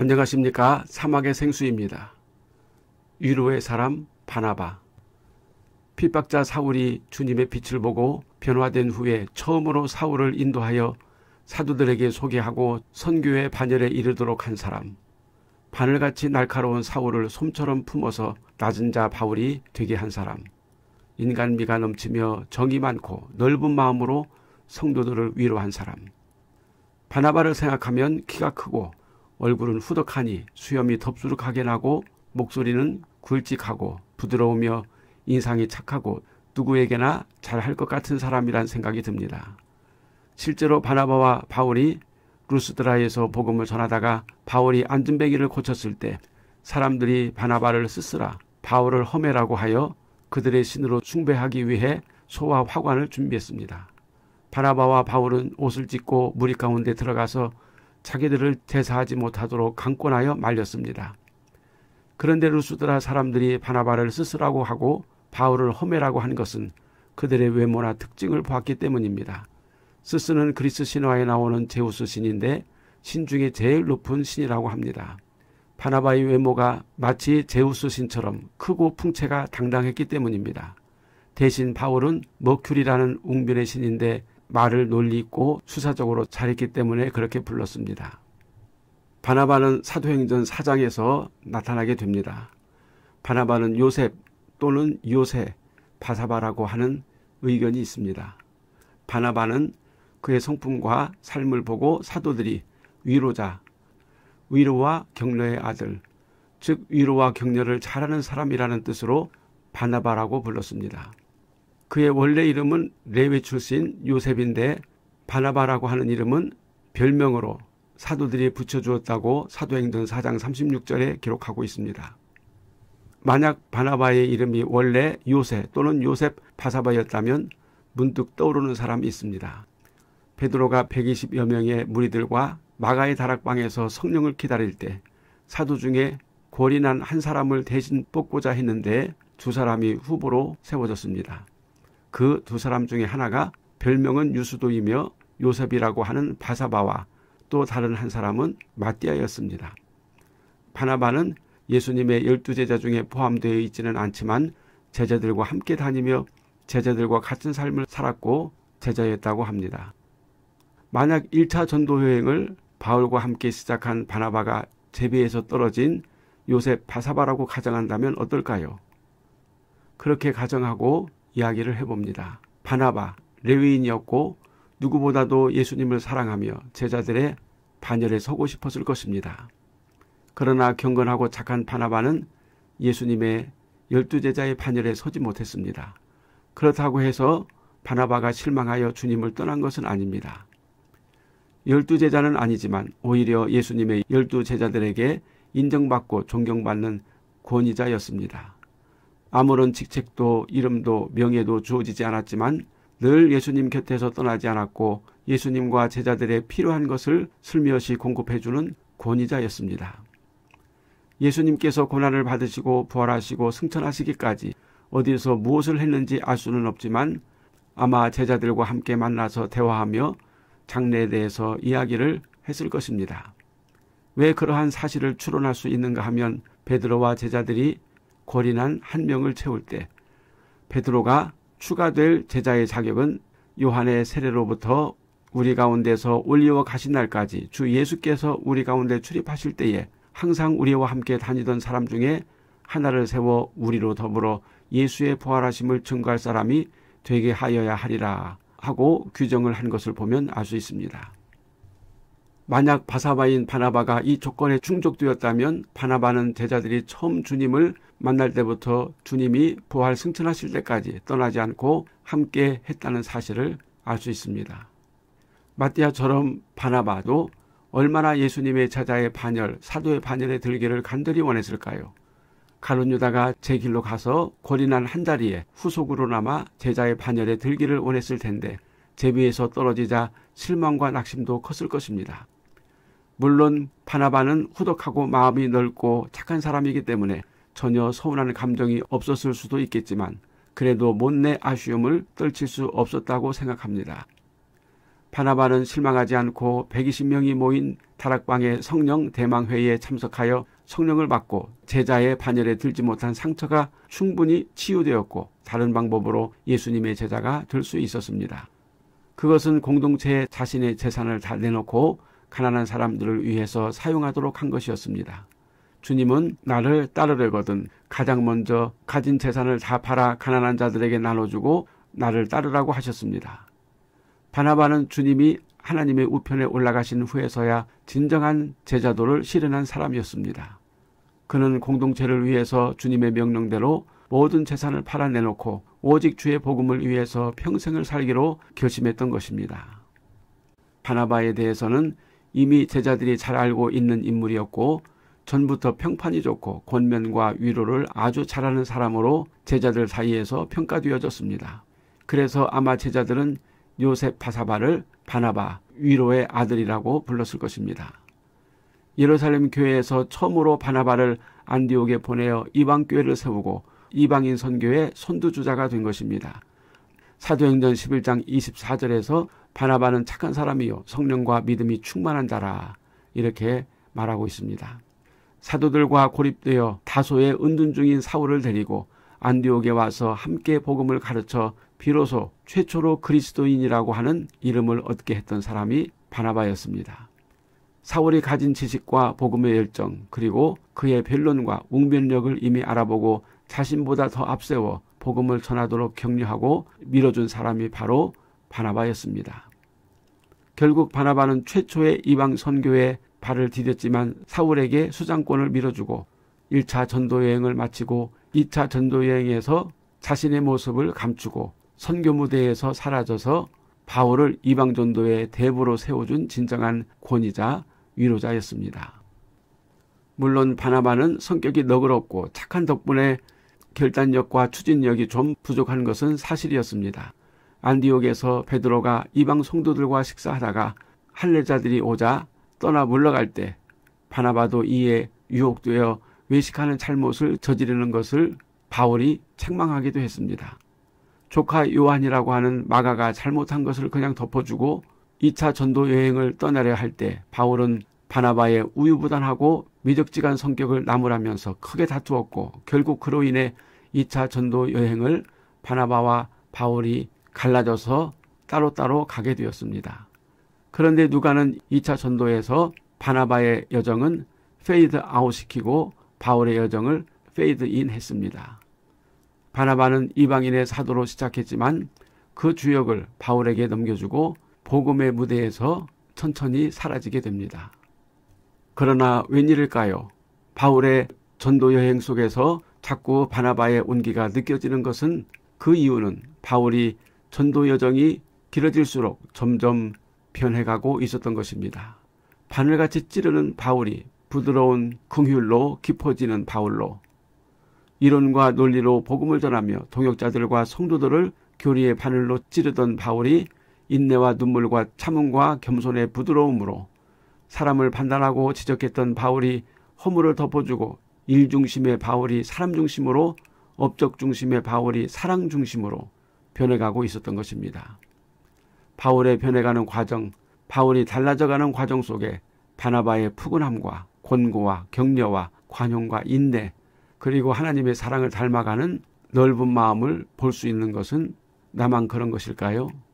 안녕하십니까 사막의 생수입니다. 위로의 사람 바나바 핍박자 사울이 주님의 빛을 보고 변화된 후에 처음으로 사울을 인도하여 사도들에게 소개하고 선교의 반열에 이르도록 한 사람 바늘같이 날카로운 사울을 솜처럼 품어서 낮은 자 바울이 되게 한 사람 인간미가 넘치며 정이 많고 넓은 마음으로 성도들을 위로한 사람 바나바를 생각하면 키가 크고 얼굴은 후덕하니 수염이 덥수룩하게 나고 목소리는 굵직하고 부드러우며 인상이 착하고 누구에게나 잘할 것 같은 사람이란 생각이 듭니다. 실제로 바나바와 바울이 루스드라에서 복음을 전하다가 바울이 안전배기를 고쳤을 때 사람들이 바나바를 쓰스라 바울을 험해라고 하여 그들의 신으로 숭배하기 위해 소와 화관을 준비했습니다. 바나바와 바울은 옷을 찢고 무리 가운데 들어가서 자기들을 대사하지 못하도록 강권하여 말렸습니다. 그런데 루스드라 사람들이 바나바를 스스라고 하고 바울을 허메라고 한 것은 그들의 외모나 특징을 보았기 때문입니다. 스스는 그리스 신화에 나오는 제우스 신인데 신 중에 제일 높은 신이라고 합니다. 바나바의 외모가 마치 제우스 신처럼 크고 풍채가 당당했기 때문입니다. 대신 바울은 머큐리라는 웅변의 신인데 말을 논리 있고 수사적으로 잘했기 때문에 그렇게 불렀습니다. 바나바는 사도행전 4장에서 나타나게 됩니다. 바나바는 요셉 또는 요세 바사바라고 하는 의견이 있습니다. 바나바는 그의 성품과 삶을 보고 사도들이 위로자, 위로와 격려의 아들, 즉 위로와 격려를 잘하는 사람이라는 뜻으로 바나바라고 불렀습니다. 그의 원래 이름은 레위 출신 요셉인데 바나바라고 하는 이름은 별명으로 사도들이 붙여주었다고 사도행전 4장 36절에 기록하고 있습니다. 만약 바나바의 이름이 원래 요셉 또는 요셉 바사바였다면 문득 떠오르는 사람이 있습니다. 베드로가 120여 명의 무리들과 마가의 다락방에서 성령을 기다릴 때 사도 중에 고리난 한 사람을 대신 뽑고자 했는데 두 사람이 후보로 세워졌습니다. 그두 사람 중에 하나가 별명은 유수도이며 요셉이라고 하는 바사바와 또 다른 한 사람은 마띠아였습니다. 바나바는 예수님의 열두 제자 중에 포함되어 있지는 않지만 제자들과 함께 다니며 제자들과 같은 삶을 살았고 제자였다고 합니다. 만약 1차 전도 여행을 바울과 함께 시작한 바나바가 제비에서 떨어진 요셉 바사바라고 가정한다면 어떨까요? 그렇게 가정하고 이야기를 해봅니다. 바나바, 레위인이었고 누구보다도 예수님을 사랑하며 제자들의 반열에 서고 싶었을 것입니다. 그러나 경건하고 착한 바나바는 예수님의 열두 제자의 반열에 서지 못했습니다. 그렇다고 해서 바나바가 실망하여 주님을 떠난 것은 아닙니다. 열두 제자는 아니지만 오히려 예수님의 열두 제자들에게 인정받고 존경받는 권위자였습니다. 아무런 직책도 이름도 명예도 주어지지 않았지만 늘 예수님 곁에서 떠나지 않았고 예수님과 제자들의 필요한 것을 슬며시 공급해주는 권위자였습니다. 예수님께서 고난을 받으시고 부활하시고 승천하시기까지 어디서 무엇을 했는지 알 수는 없지만 아마 제자들과 함께 만나서 대화하며 장래에 대해서 이야기를 했을 것입니다. 왜 그러한 사실을 추론할 수 있는가 하면 베드로와 제자들이 고린한한 명을 채울 때 베드로가 추가될 제자의 자격은 요한의 세례로부터 우리 가운데서 올리워 가신 날까지 주 예수께서 우리 가운데 출입하실 때에 항상 우리와 함께 다니던 사람 중에 하나를 세워 우리로 더불어 예수의 부활하심을 증거할 사람이 되게 하여야 하리라 하고 규정을 한 것을 보면 알 수 있습니다. 만약 바사바인 바나바가 이 조건에 충족되었다면 바나바는 제자들이 처음 주님을 만날 때부터 주님이 부활 승천하실 때까지 떠나지 않고 함께 했다는 사실을 알 수 있습니다. 마띠아처럼 바나바도 얼마나 예수님의 자자의 반열, 사도의 반열에 들기를 간절히 원했을까요? 가룟 유다가 제 길로 가서 고리한한 자리에 후속으로 남아 제자의 반열에 들기를 원했을 텐데 제비에서 떨어지자 실망과 낙심도 컸을 것입니다. 물론 바나바는 후덕하고 마음이 넓고 착한 사람이기 때문에 전혀 서운한 감정이 없었을 수도 있겠지만 그래도 못내 아쉬움을 떨칠 수 없었다고 생각합니다. 바나바는 실망하지 않고 120명이 모인 다락방의 성령 대망회에 의 참석하여 성령을 받고 제자의 반열에 들지 못한 상처가 충분히 치유되었고 다른 방법으로 예수님의 제자가 될 수 있었습니다. 그것은 공동체에 자신의 재산을 다 내놓고 가난한 사람들을 위해서 사용하도록 한 것이었습니다. 주님은 나를 따르려거든 가장 먼저 가진 재산을 다 팔아 가난한 자들에게 나눠주고 나를 따르라고 하셨습니다. 바나바는 주님이 하나님의 우편에 올라가신 후에서야 진정한 제자도를 실현한 사람이었습니다. 그는 공동체를 위해서 주님의 명령대로 모든 재산을 팔아내놓고 오직 주의 복음을 위해서 평생을 살기로 결심했던 것입니다. 바나바에 대해서는 이미 제자들이 잘 알고 있는 인물이었고 전부터 평판이 좋고 권면과 위로를 아주 잘하는 사람으로 제자들 사이에서 평가되어졌습니다. 그래서 아마 제자들은 요셉 바사바를 바나바 위로의 아들이라고 불렀을 것입니다. 예루살렘 교회에서 처음으로 바나바를 안디옥에 보내어 이방 교회를 세우고 이방인 선교의 선두주자가 된 것입니다. 사도행전 11장 24절에서 바나바는 착한 사람이요 성령과 믿음이 충만한 자라 이렇게 말하고 있습니다. 사도들과 고립되어 다소의 은둔 중인 사울을 데리고 안디옥에 와서 함께 복음을 가르쳐 비로소 최초로 그리스도인이라고 하는 이름을 얻게 했던 사람이 바나바였습니다. 사울이 가진 지식과 복음의 열정 그리고 그의 변론과 웅변력을 이미 알아보고 자신보다 더 앞세워 복음을 전하도록 격려하고 밀어준 사람이 바로 바나바였습니다. 결국 바나바는 최초의 이방 선교의 발을 디뎠지만 사울에게 수장권을 밀어주고 1차 전도 여행을 마치고 2차 전도 여행에서 자신의 모습을 감추고 선교 무대에서 사라져서 바울을 이방 전도의 대부로 세워준 진정한 권위자 위로자였습니다. 물론 바나바는 성격이 너그럽고 착한 덕분에 결단력과 추진력이 좀 부족한 것은 사실이었습니다. 안디옥에서 베드로가 이방 성도들과 식사하다가 할례자들이 오자 떠나 물러갈 때 바나바도 이에 유혹되어 외식하는 잘못을 저지르는 것을 바울이 책망하기도 했습니다. 조카 요한이라고 하는 마가가 잘못한 것을 그냥 덮어주고 2차 전도 여행을 떠나려 할 때 바울은 바나바의 우유부단하고 미적지간 성격을 나무라면서 크게 다투었고 결국 그로 인해 2차 전도 여행을 바나바와 바울이 갈라져서 따로따로 가게 되었습니다. 그런데 누가는 2차 전도에서 바나바의 여정은 페이드 아웃 시키고 바울의 여정을 페이드 인 했습니다. 바나바는 이방인의 사도로 시작했지만 그 주역을 바울에게 넘겨주고 복음의 무대에서 천천히 사라지게 됩니다. 그러나 웬일일까요? 바울의 전도 여행 속에서 자꾸 바나바의 온기가 느껴지는 것은 그 이유는 바울이 전도 여정이 길어질수록 점점 변해가고 있었던 것입니다. 바늘같이 찌르는 바울이 부드러운 긍휼로 깊어지는 바울로 이론과 논리로 복음을 전하며 동역자들과 성도들을 교리의 바늘로 찌르던 바울이 인내와 눈물과 참음과 겸손의 부드러움으로 사람을 판단하고 지적했던 바울이 허물을 덮어주고 일 중심의 바울이 사람 중심으로 업적 중심의 바울이 사랑 중심으로 변해가고 있었던 것입니다. 바울의 변해가는 과정, 바울이 달라져가는 과정 속에 바나바의 푸근함과 권고와 격려와 관용과 인내 그리고 하나님의 사랑을 닮아가는 넓은 마음을 볼 수 있는 것은 나만 그런 것일까요?